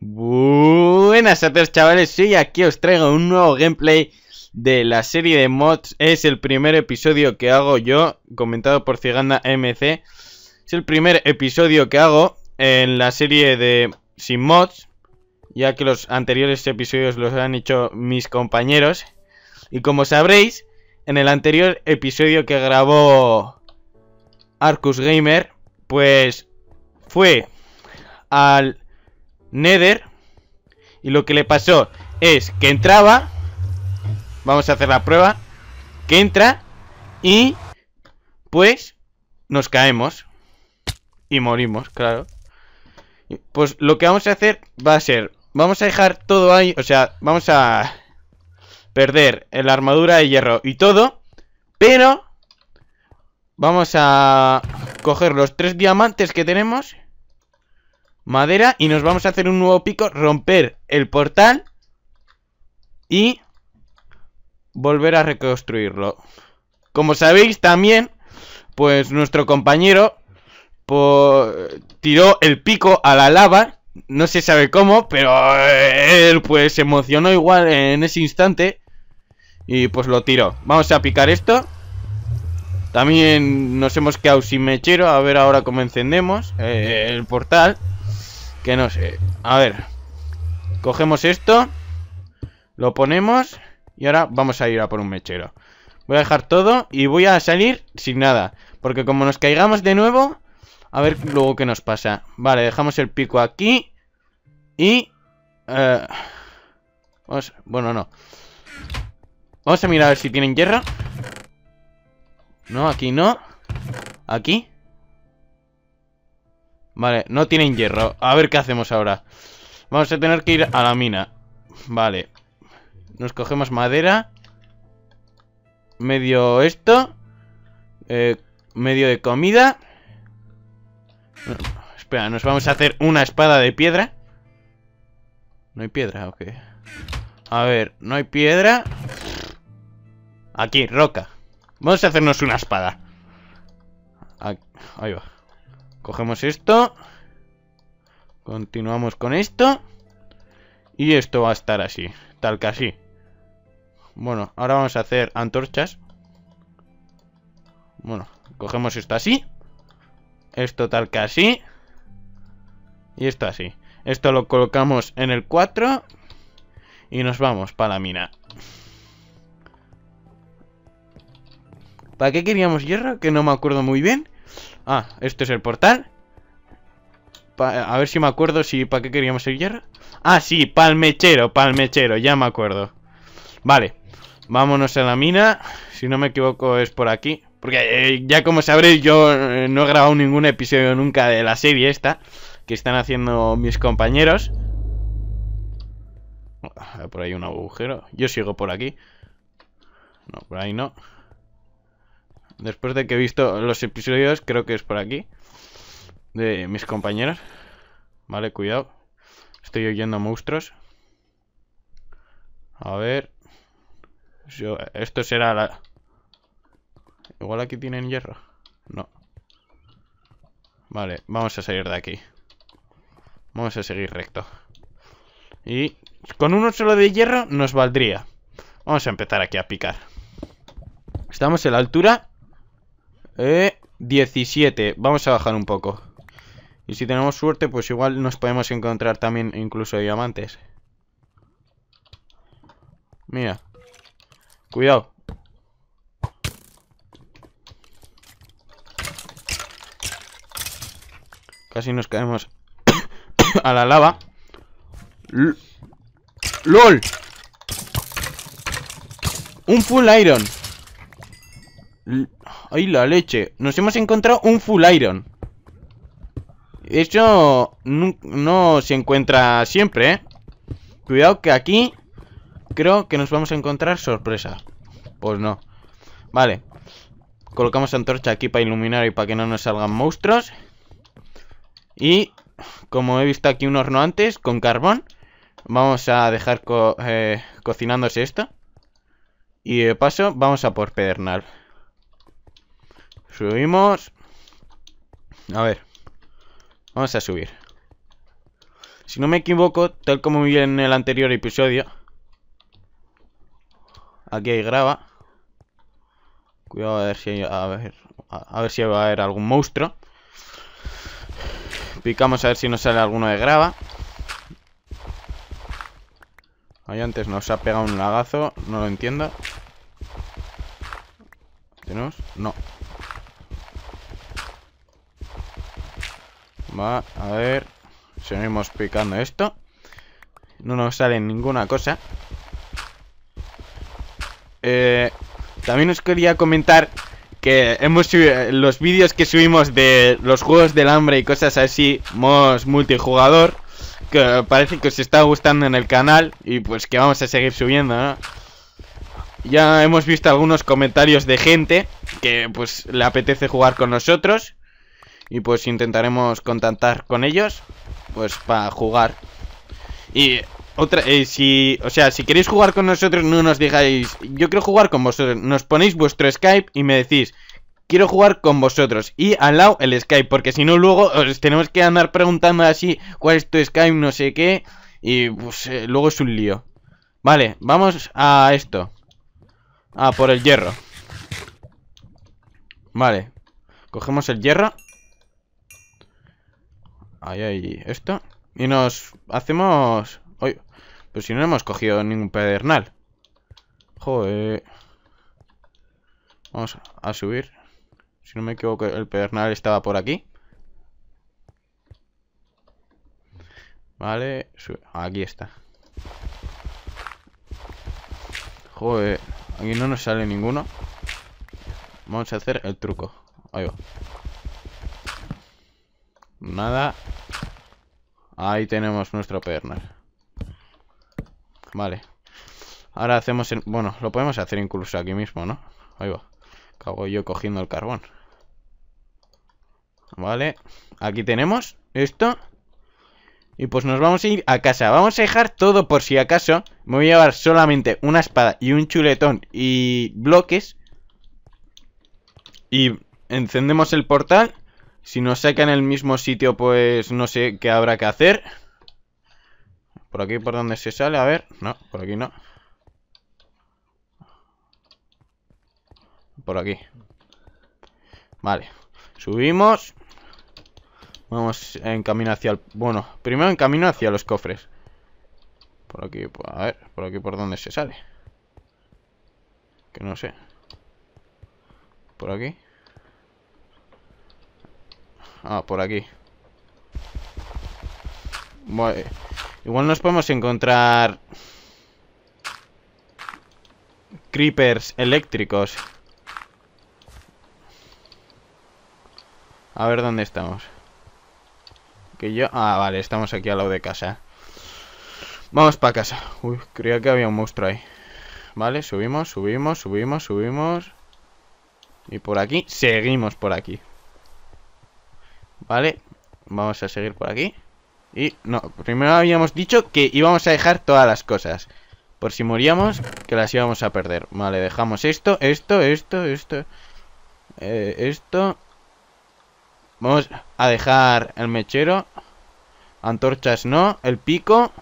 Buenas a todos chavales, Soy aquí os traigo un nuevo gameplay de la serie de mods Es el primer episodio que hago yo, comentado por Ciganda MC Es el primer episodio que hago en la serie de sin mods Ya que los anteriores episodios los han hecho mis compañeros Y como sabréis, en el anterior episodio que grabó Arcus Gamer Pues fue al Nether. Y lo que le pasó es que entraba. Vamos a hacer la prueba. Que entra. Y pues nos caemos. Y morimos, claro. Pues lo que vamos a hacer va a ser... Vamos a dejar todo ahí. O sea, vamos a perder la armadura de hierro y todo. Pero... Vamos a coger los tres diamantes que tenemos madera y nos vamos a hacer un nuevo pico, romper el portal y volver a reconstruirlo. Como sabéis también, pues nuestro compañero pues, tiró el pico a la lava, no se sabe cómo, pero él pues se emocionó igual en ese instante y pues lo tiró. Vamos a picar esto. También nos hemos quedado sin mechero. A ver ahora cómo encendemos eh, el portal. Que no sé. A ver. Cogemos esto. Lo ponemos. Y ahora vamos a ir a por un mechero. Voy a dejar todo y voy a salir sin nada. Porque como nos caigamos de nuevo... A ver luego qué nos pasa. Vale, dejamos el pico aquí. Y... Eh, bueno, no. Vamos a mirar a ver si tienen hierro. No, aquí no. Aquí. Vale, no tienen hierro. A ver qué hacemos ahora. Vamos a tener que ir a la mina. Vale. Nos cogemos madera. Medio esto. Eh, medio de comida. espera, nos vamos a hacer una espada de piedra. No hay piedra, ok. A ver, no hay piedra. Aquí, roca. Vamos a hacernos una espada. Ahí va. Cogemos esto. Continuamos con esto. Y esto va a estar así, tal que así. Bueno, ahora vamos a hacer antorchas. Bueno, cogemos esto así. Esto tal que así. Y esto así. Esto lo colocamos en el 4. Y nos vamos para la mina. ¿Para qué queríamos hierro? Que no me acuerdo muy bien. Ah, este es el portal. a ver si me acuerdo si para qué queríamos ir. Ah, sí, palmechero, palmechero, ya me acuerdo. Vale, vámonos a la mina. Si no me equivoco es por aquí. Porque eh, ya como sabréis yo eh, no he grabado ningún episodio nunca de la serie esta que están haciendo mis compañeros. Ah, por ahí un agujero. Yo sigo por aquí. No, por ahí no. Después de que he visto los episodios, creo que es por aquí. De mis compañeros. Vale, cuidado. Estoy oyendo monstruos. A ver. esto será la... Igual aquí tienen hierro. No. Vale, vamos a salir de aquí. Vamos a seguir recto. Y con uno solo de hierro nos valdría. Vamos a empezar aquí a picar. Estamos en la altura eh, 17. Vamos a bajar un poco. Y si tenemos suerte, pues igual nos podemos encontrar también incluso diamantes. Mira. Cuidado. Casi nos caemos a la lava. ¡LOL! Un full iron. ¡Ay, la leche! Nos hemos encontrado un full iron. Eso no, se encuentra siempre, ¿eh? Cuidado que aquí creo que nos vamos a encontrar sorpresa. Pues no. Vale. Colocamos antorcha aquí para iluminar y para que no nos salgan monstruos. Y como he visto aquí un horno antes con carbón, vamos a dejar eh, cocinándose esto. Y de paso vamos a por pedernal. Subimos. A ver. Vamos a subir. Si no me equivoco, tal como vi en el anterior episodio. Aquí hay grava. Cuidado a ver si hay, ver si va a haber algún monstruo. Picamos a ver si nos sale alguno de grava. Ahí antes nos ha pegado un lagazo, no lo entiendo. ¿Tenemos? No, Va, a ver. Seguimos picando esto. No nos sale ninguna cosa. Eh, también os quería comentar que hemos los vídeos que subimos de los juegos del hambre y cosas así, MOS multijugador, que parece que os está gustando en el canal y pues que vamos a seguir subiendo, ¿no? Ya hemos visto algunos comentarios de gente que pues le apetece jugar con nosotros y pues intentaremos contactar con ellos pues para jugar. Y otra eh, si, o sea, si queréis jugar con nosotros no nos digáis, yo quiero jugar con vosotros, nos ponéis vuestro Skype y me decís Quiero jugar con vosotros y al lado el Skype, porque si no luego os tenemos que andar preguntando así cuál es tu Skype, no sé qué, y pues eh, luego es un lío. Vale, vamos a esto. A ah, por el hierro. Vale. Cogemos el hierro. Ahí hay esto. Y nos hacemos... Oye, pues si no hemos cogido ningún pedernal. Joder. Vamos a subir. Si no me equivoco, el pedernal estaba por aquí. Vale, aquí está. Joder, aquí no nos sale ninguno. Vamos a hacer el truco. Ahí va. Nada. Ahí tenemos nuestro pernal Vale. Ahora hacemos... El... Bueno, lo podemos hacer incluso aquí mismo, ¿no? Ahí va. Cago yo cogiendo el carbón. Vale. Aquí tenemos esto. Y pues nos vamos a ir a casa. Vamos a dejar todo por si acaso. Me voy a llevar solamente una espada y un chuletón y bloques. Y encendemos el portal. Si nos en el mismo sitio, pues no sé qué habrá que hacer. ¿Por aquí por donde se sale? A ver. No, por aquí no. Por aquí. Vale. Subimos. Vamos en camino hacia el... Bueno, primero en camino hacia los cofres. Por aquí, pues, a ver, por aquí por donde se sale. Que no sé. Por aquí. Ah, por aquí. Eh, igual nos podemos encontrar... Creepers eléctricos. A ver dónde estamos. Que yo... Ah, vale, estamos aquí al lado de casa. Vamos para casa. Uy, creía que había un monstruo ahí. Vale, subimos, subimos, subimos, subimos. Y por aquí, seguimos por aquí. Vale, vamos a seguir por aquí. Y no, primero habíamos dicho que íbamos a dejar todas las cosas. Por si moríamos, que las íbamos a perder. Vale, dejamos esto, esto, esto, esto. Eh, esto. Vamos a dejar el mechero. Antorchas no, el pico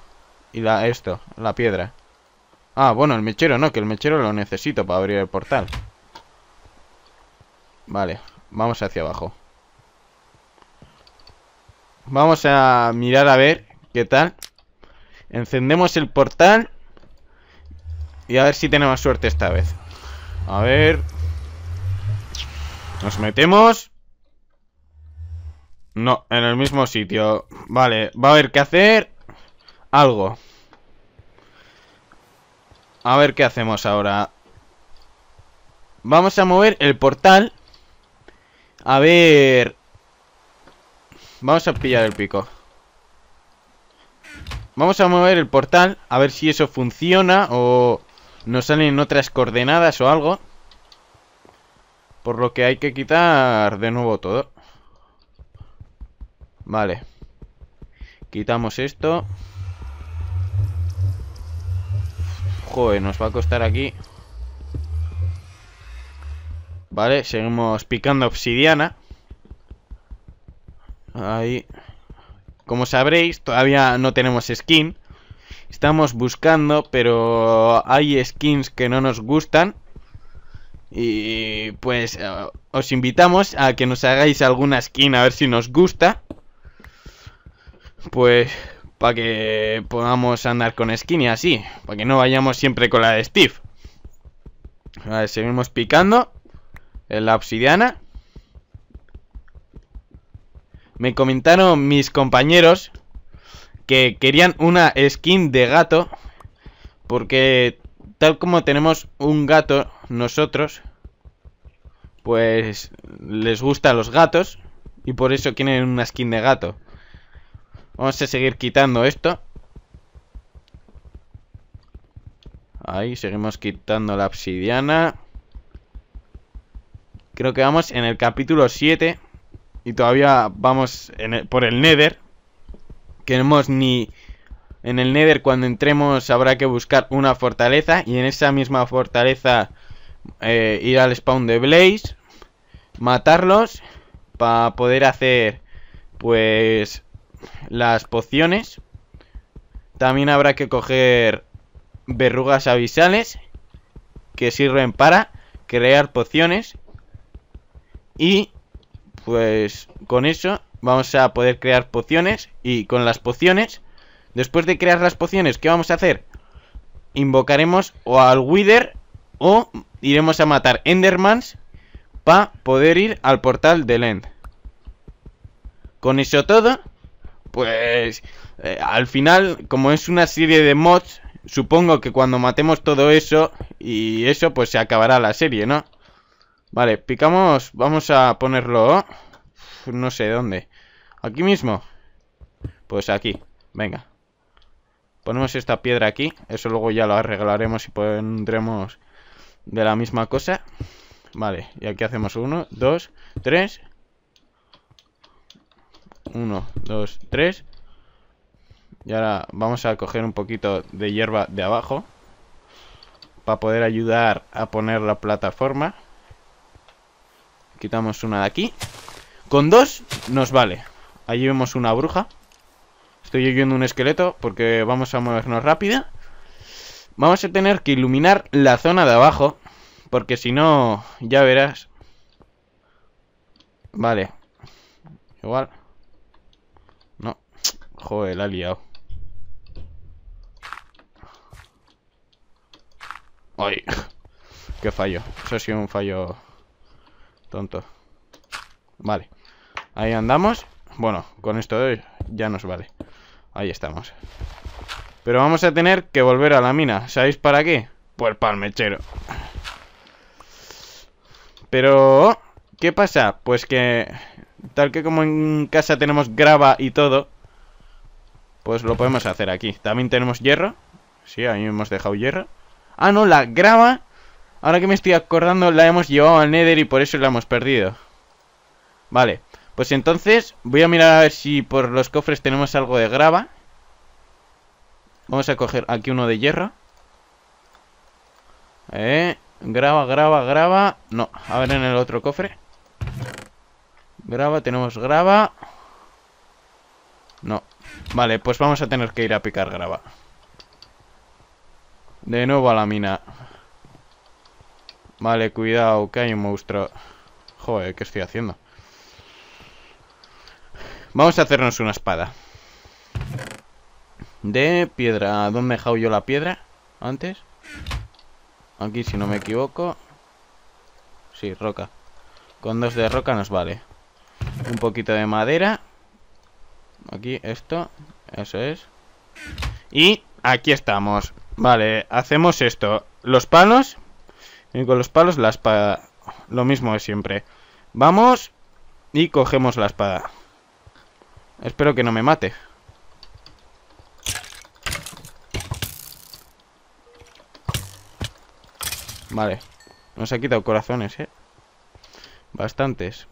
y la esto, la piedra. Ah, bueno, el mechero no, que el mechero lo necesito para abrir el portal. Vale, vamos hacia abajo. Vamos a mirar a ver qué tal. Encendemos el portal. Y a ver si tenemos suerte esta vez. A ver. Nos metemos. No, en el mismo sitio. Vale, va a haber que hacer algo. A ver qué hacemos ahora. Vamos a mover el portal. A ver Vamos a pillar el pico. Vamos a mover el portal a ver si eso funciona o nos salen otras coordenadas o algo. Por lo que hay que quitar de nuevo todo. Vale. Quitamos esto. Joder, nos va a costar aquí. Vale, seguimos picando obsidiana. Ahí. Como sabréis, todavía no tenemos skin. Estamos buscando, pero hay skins que no nos gustan. Y pues eh, os invitamos a que nos hagáis alguna skin a ver si nos gusta. Pues para que podamos andar con skin y así. Para que no vayamos siempre con la de Steve. A ver, seguimos picando. En la obsidiana me comentaron mis compañeros que querían una skin de gato. Porque tal como tenemos un gato nosotros, pues les gustan los gatos. Y por eso quieren una skin de gato. Vamos a seguir quitando esto. Ahí, seguimos quitando la obsidiana. Creo que vamos en el capítulo 7. Y todavía vamos por el Nether. queremos ni... En el Nether cuando entremos habrá que buscar una fortaleza. Y en esa misma fortaleza eh, ir al spawn de Blaze. Matarlos. Para poder hacer pues las pociones. También habrá que coger verrugas abisales que sirven para crear pociones y pues con eso vamos a poder crear pociones y con las pociones, después de crear las pociones, ¿qué vamos a hacer? Invocaremos o al Wither o iremos a matar Endermans para poder ir al portal de End. Con eso todo, pues eh, al final, como es una serie de mods, supongo que cuando matemos todo eso y eso, pues se acabará la serie, ¿no? Vale, picamos... Vamos a ponerlo... No sé dónde. ¿Aquí mismo? Pues aquí. Venga. Ponemos esta piedra aquí. Eso luego ya lo arreglaremos y pondremos de la misma cosa. Vale, y aquí hacemos uno, dos, tres. Uno, dos, tres. Y ahora vamos a coger un poquito de hierba de abajo. Para poder ayudar a poner la plataforma. Quitamos una de aquí. Con dos nos vale. Allí vemos una bruja. Estoy oyendo un esqueleto porque vamos a movernos rápida Vamos a tener que iluminar la zona de abajo. Porque si no, ya verás. Vale. Igual. No. Joder, ha liado. Ay. Qué fallo. Eso ha sido un fallo Tonto. Vale. Ahí andamos. Bueno, con esto ya nos vale. Ahí estamos. Pero vamos a tener que volver a la mina. ¿Sabéis para qué? Pues para el mechero. Pero... ¿Qué pasa? Pues que... Tal que como en casa tenemos grava y todo... Pues lo podemos hacer aquí. También tenemos hierro. Sí, ahí hemos dejado hierro. Ah, no, la grava Ahora que me estoy acordando, la hemos llevado al Nether y por eso la hemos perdido. Vale, pues entonces voy a mirar a ver si por los cofres tenemos algo de grava. Vamos a coger aquí uno de hierro. Eh, grava, grava, grava. No, a ver en el otro cofre. Grava, tenemos grava. No. Vale, pues vamos a tener que ir a picar grava. De nuevo a la mina. Vale, cuidado, que hay un monstruo. Joder, eh, ¿qué estoy haciendo? Vamos a hacernos una espada. De piedra. ¿Dónde he dejado yo la piedra? Antes. Aquí, si no me equivoco. Sí, roca. Con dos de roca nos vale. Un poquito de madera. Aquí, esto. Eso es. Y aquí estamos. Vale, hacemos esto. Los palos y con los palos la espada. Lo mismo es siempre. Vamos y cogemos la espada. Espero que no me mate. Vale. Nos ha quitado corazones, ¿eh? Bastantes.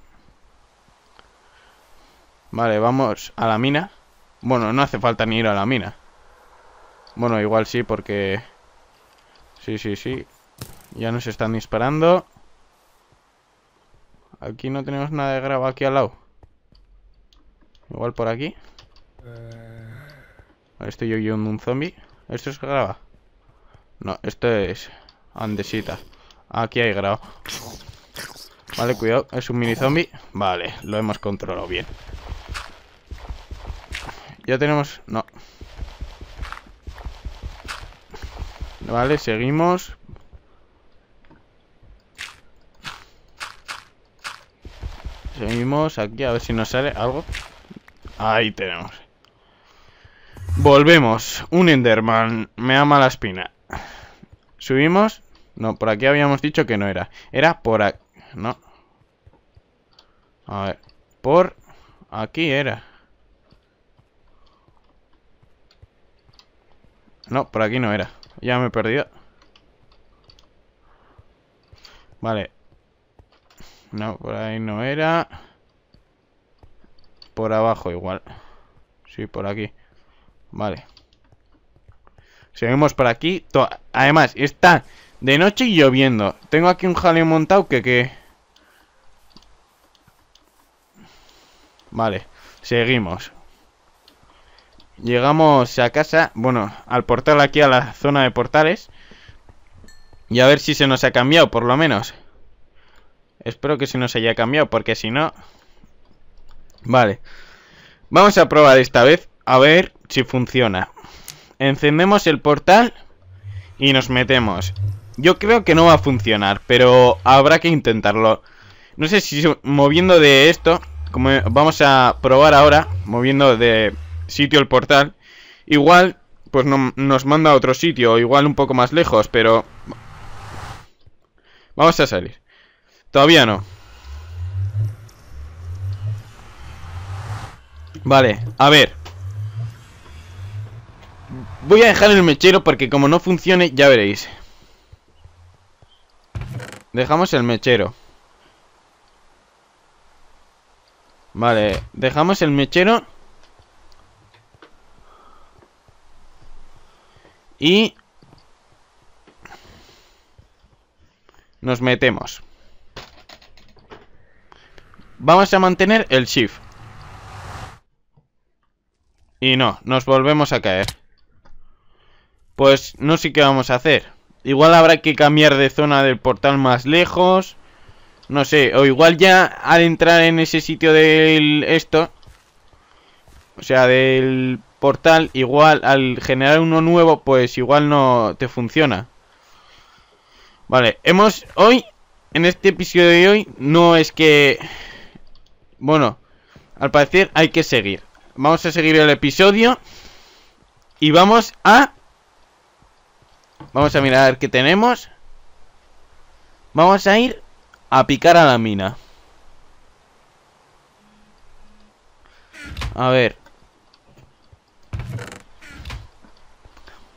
Vale, vamos a la mina. Bueno, no hace falta ni ir a la mina. Bueno, igual sí, porque... Sí, sí, sí. Ya nos están disparando. Aquí no tenemos nada de grava aquí al lado. Igual por aquí. Eh. estoy yo un zombie. ¿Esto es grava? No, esto es andesita. Aquí hay grava. Vale, cuidado. Es un mini zombie. Vale, lo hemos controlado bien. Ya tenemos... No. Vale, seguimos. Seguimos aquí a ver si nos sale algo. Ahí tenemos. Volvemos. Un Enderman. Me ama la espina. Subimos. No, por aquí habíamos dicho que no era. Era por aquí. No. A ver. Por aquí era. No, por aquí no era. Ya me he perdido. Vale. No, por ahí no era. Por abajo igual. Sí, por aquí. Vale. Seguimos por aquí. Además, está de noche y lloviendo. Tengo aquí un jaleo montado que que... Vale, seguimos. Llegamos a casa, bueno, al portal aquí, a la zona de portales. Y a ver si se nos ha cambiado, por lo menos. Espero que se nos haya cambiado, porque si no... Vale. Vamos a probar esta vez, a ver si funciona. Encendemos el portal y nos metemos. Yo creo que no va a funcionar, pero habrá que intentarlo. No sé si moviendo de esto, como vamos a probar ahora, moviendo de sitio el portal, igual pues no, nos manda a otro sitio, igual un poco más lejos, pero... Vamos a salir. Todavía no. Vale, a ver. Voy a dejar el mechero porque como no funcione, ya veréis. Dejamos el mechero. Vale, dejamos el mechero. Y... Nos metemos. Vamos a mantener el shift. Y no, nos volvemos a caer. Pues no sé qué vamos a hacer. Igual habrá que cambiar de zona del portal más lejos. No sé, o igual ya al entrar en ese sitio del esto. O sea, del portal, igual al generar uno nuevo, pues igual no te funciona. Vale, hemos hoy, en este episodio de hoy, no es que bueno, al parecer hay que seguir. Vamos a seguir el episodio. Y vamos a... Vamos a mirar qué tenemos. Vamos a ir a picar a la mina. A ver.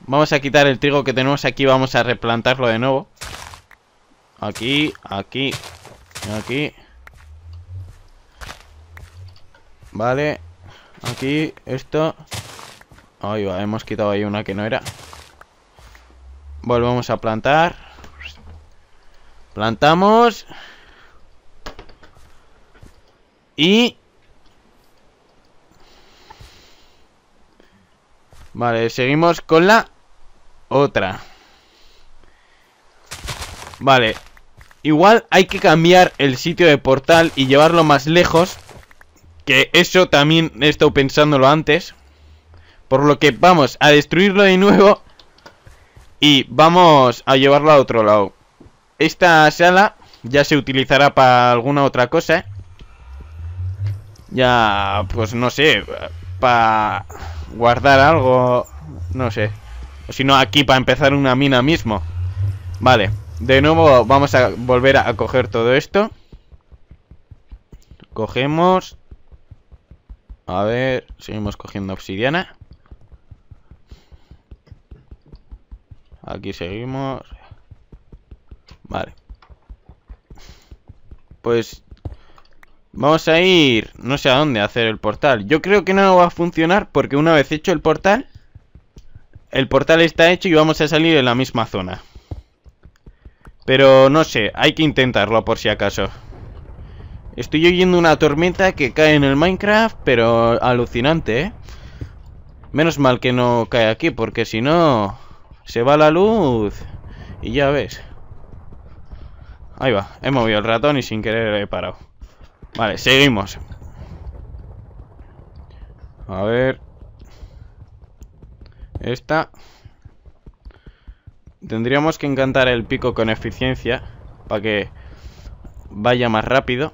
Vamos a quitar el trigo que tenemos aquí. Vamos a replantarlo de nuevo. Aquí, aquí, aquí. Vale. Aquí, esto. Ahí va, hemos quitado ahí una que no era. Volvemos a plantar. Plantamos. Y... Vale, seguimos con la otra. Vale. Igual hay que cambiar el sitio de portal y llevarlo más lejos que eso también he estado pensándolo antes. Por lo que vamos a destruirlo de nuevo. Y vamos a llevarlo a otro lado. Esta sala ya se utilizará para alguna otra cosa. ¿eh? Ya, pues no sé. Para guardar algo. No sé. O si no, aquí para empezar una mina mismo. Vale. De nuevo vamos a volver a coger todo esto. Cogemos a ver, seguimos cogiendo obsidiana. Aquí seguimos. Vale. Pues vamos a ir, no sé a dónde, hacer el portal. Yo creo que no va a funcionar porque una vez hecho el portal, el portal está hecho y vamos a salir en la misma zona. Pero no sé, hay que intentarlo por si acaso. Estoy oyendo una tormenta que cae en el Minecraft, pero alucinante, ¿eh? Menos mal que no cae aquí, porque si no... Se va la luz. Y ya ves. Ahí va. He movido el ratón y sin querer he parado. Vale, seguimos. A ver. Esta. Tendríamos que encantar el pico con eficiencia. Para que vaya más rápido.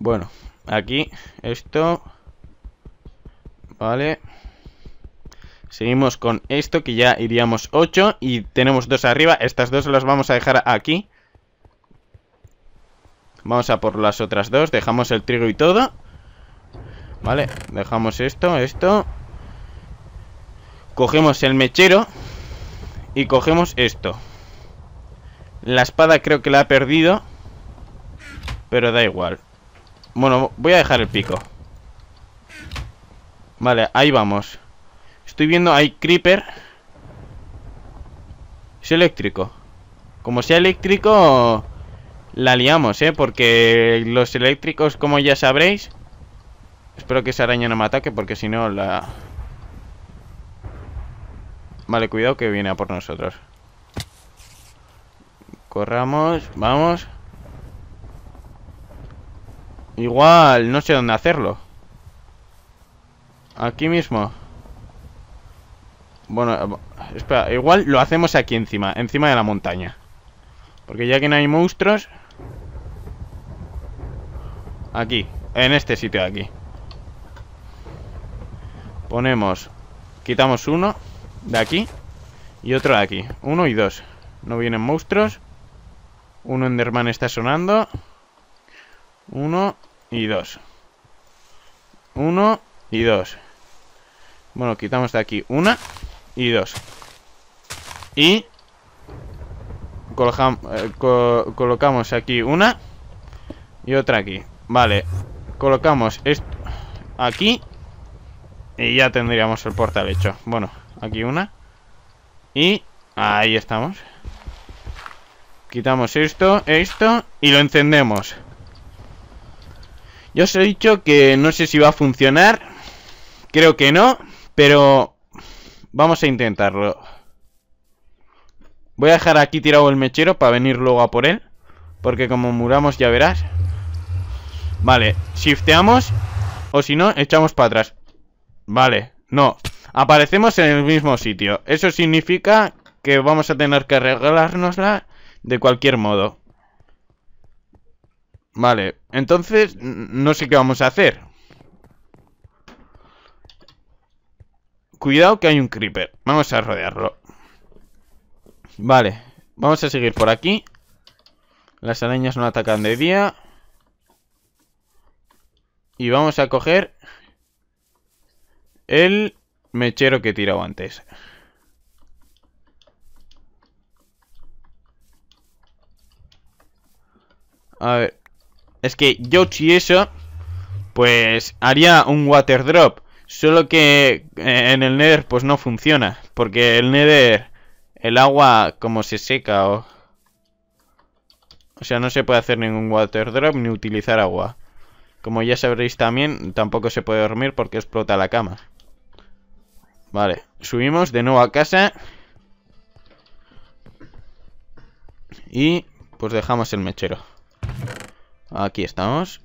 Bueno, aquí esto. Vale. Seguimos con esto, que ya iríamos 8 y tenemos dos arriba. Estas dos las vamos a dejar aquí. Vamos a por las otras dos. Dejamos el trigo y todo. Vale, dejamos esto, esto. Cogemos el mechero y cogemos esto. La espada creo que la ha perdido, pero da igual. Bueno, voy a dejar el pico. Vale, ahí vamos. Estoy viendo, hay creeper. Es eléctrico. Como sea eléctrico, la liamos, ¿eh? Porque los eléctricos, como ya sabréis... Espero que esa araña no me ataque, porque si no la... Vale, cuidado que viene a por nosotros. Corramos, vamos... Igual, no sé dónde hacerlo. Aquí mismo. Bueno, eh, espera, igual lo hacemos aquí encima, encima de la montaña. Porque ya que no hay monstruos... Aquí, en este sitio de aquí. Ponemos... Quitamos uno de aquí y otro de aquí. Uno y dos. No vienen monstruos. Uno Enderman está sonando. Uno y dos Uno y dos Bueno, quitamos de aquí una y dos. Y eh, colocamos aquí una y otra aquí. Vale, colocamos esto aquí y ya tendríamos el portal hecho. Bueno, aquí una y ahí estamos. Quitamos esto, esto y lo encendemos. Yo os he dicho que no sé si va a funcionar. Creo que no, pero vamos a intentarlo. Voy a dejar aquí tirado el mechero para venir luego a por él. Porque como muramos ya verás. Vale, shifteamos o si no, echamos para atrás. Vale, no. Aparecemos en el mismo sitio. Eso significa que vamos a tener que arreglárnosla de cualquier modo. Vale, entonces no sé qué vamos a hacer. Cuidado que hay un creeper. Vamos a rodearlo. Vale, vamos a seguir por aquí. Las arañas no atacan de día. Y vamos a coger el mechero que he tirado antes. A ver, es que si eso, pues haría un water drop. Solo que eh, en el Nether pues no funciona. Porque el Nether, el agua como se seca o... O sea, no se puede hacer ningún water drop ni utilizar agua. Como ya sabréis también, tampoco se puede dormir porque explota la cama. Vale, subimos de nuevo a casa. Y pues dejamos el mechero. Aquí estamos.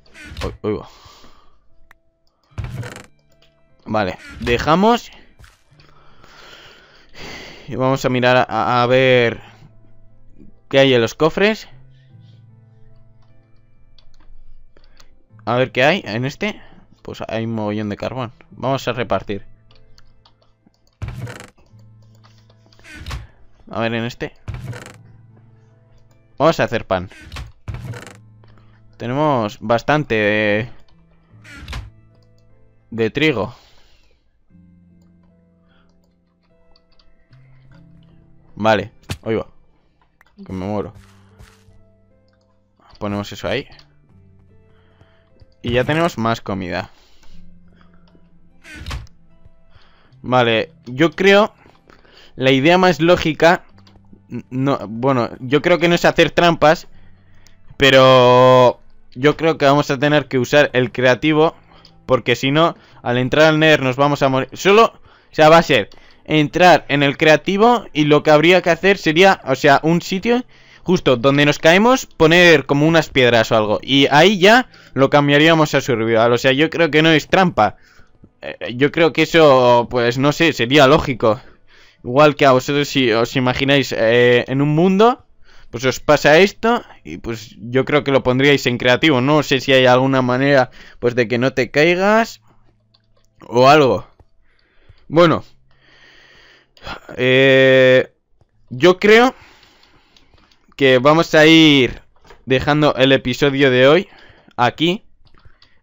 Uy, Vale, dejamos. Y vamos a mirar a, ver qué hay en los cofres. A ver qué hay en este. Pues hay un mogollón de carbón. Vamos a repartir. A ver en este. Vamos a hacer pan. Tenemos bastante de, de trigo. Vale, oigo Que me muero. Ponemos eso ahí. Y ya tenemos más comida. Vale, yo creo... La idea más lógica... No, bueno, yo creo que no es hacer trampas. Pero yo creo que vamos a tener que usar el creativo. Porque si no, al entrar al Nether nos vamos a morir. Solo, o sea, va a ser entrar en el creativo y lo que habría que hacer sería, o sea, un sitio justo donde nos caemos, poner como unas piedras o algo. Y ahí ya lo cambiaríamos a survival. O sea, yo creo que no es trampa. Eh, yo creo que eso, pues no sé, sería lógico. Igual que a vosotros si os imagináis eh, en un mundo pues os pasa esto y pues yo creo que lo pondríais en creativo. No sé si hay alguna manera pues de que no te caigas o algo. Bueno, eh, yo creo que vamos a ir dejando el episodio de hoy aquí.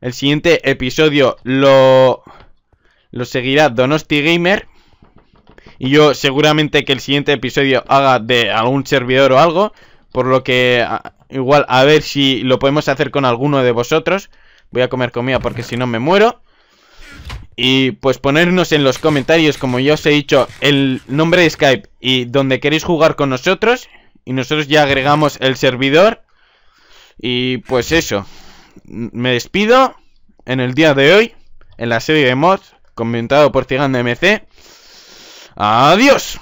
El siguiente episodio lo, lo seguirá Donosti Gamer. Y yo seguramente que el siguiente episodio haga de algún servidor o algo. Por lo que igual a ver si lo podemos hacer con alguno de vosotros. Voy a comer comida porque si no me muero. Y pues ponernos en los comentarios, como ya os he dicho, el nombre de Skype y donde queréis jugar con nosotros. Y nosotros ya agregamos el servidor. Y pues eso. Me despido en el día de hoy, en la serie de mods, comentado por cigan MC. Adiós.